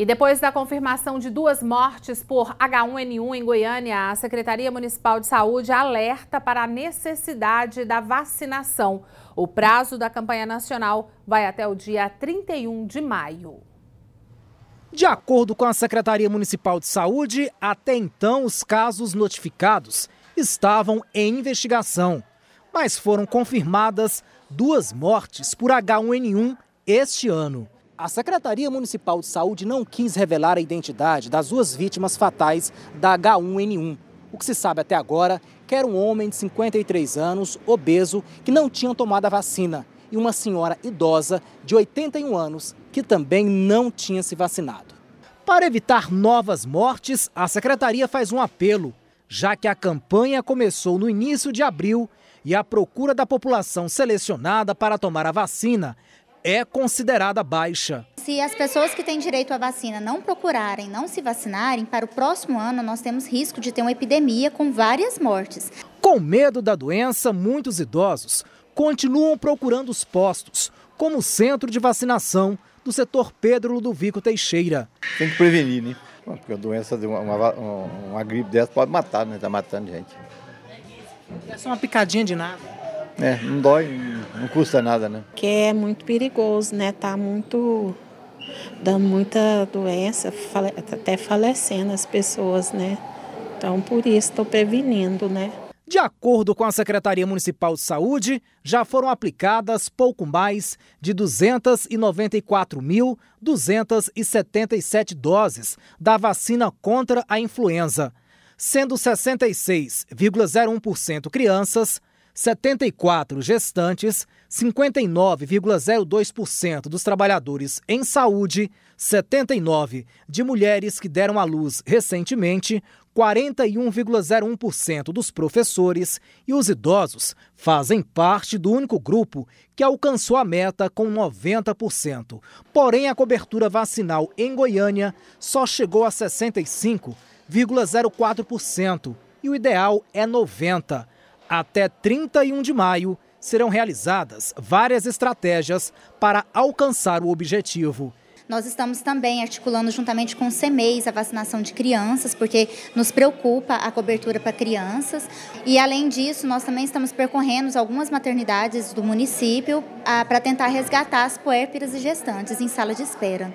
E depois da confirmação de duas mortes por H1N1 em Goiânia, a Secretaria Municipal de Saúde alerta para a necessidade da vacinação. O prazo da campanha nacional vai até o dia 31 de maio. De acordo com a Secretaria Municipal de Saúde, até então os casos notificados estavam em investigação, mas foram confirmadas duas mortes por H1N1 este ano. A Secretaria Municipal de Saúde não quis revelar a identidade das duas vítimas fatais da H1N1. O que se sabe até agora é que era um homem de 53 anos, obeso, que não tinha tomado a vacina, e uma senhora idosa de 81 anos, que também não tinha se vacinado. Para evitar novas mortes, a secretaria faz um apelo, já que a campanha começou no início de abril e a procura da população selecionada para tomar a vacina é considerada baixa. Se as pessoas que têm direito à vacina não procurarem, não se vacinarem, para o próximo ano nós temos risco de ter uma epidemia com várias mortes. Com medo da doença, muitos idosos continuam procurando os postos, como o centro de vacinação do setor Pedro Ludovico Teixeira. Tem que prevenir, né? Porque a doença de uma, uma, uma gripe dessa pode matar, né? Está matando gente. É só uma picadinha de nada. É, não dói, não custa nada, né? Que é muito perigoso, né? Tá muito dando muita doença, fale, até falecendo as pessoas, né? Então, por isso estou prevenindo, né? De acordo com a Secretaria Municipal de Saúde, já foram aplicadas pouco mais de 294.277 doses da vacina contra a influenza, sendo 66,01% crianças, 74 gestantes, 59,02% dos trabalhadores em saúde, 79 de mulheres que deram à luz recentemente, 41,01% dos professores e os idosos fazem parte do único grupo que alcançou a meta com 90%. Porém, a cobertura vacinal em Goiânia só chegou a 65,04% e o ideal é 90%. Até 31 de maio, serão realizadas várias estratégias para alcançar o objetivo. Nós estamos também articulando juntamente com o CEMEIS a vacinação de crianças, porque nos preocupa a cobertura para crianças. E, além disso, nós também estamos percorrendo algumas maternidades do município ah, para tentar resgatar as puérperas e gestantes em sala de espera.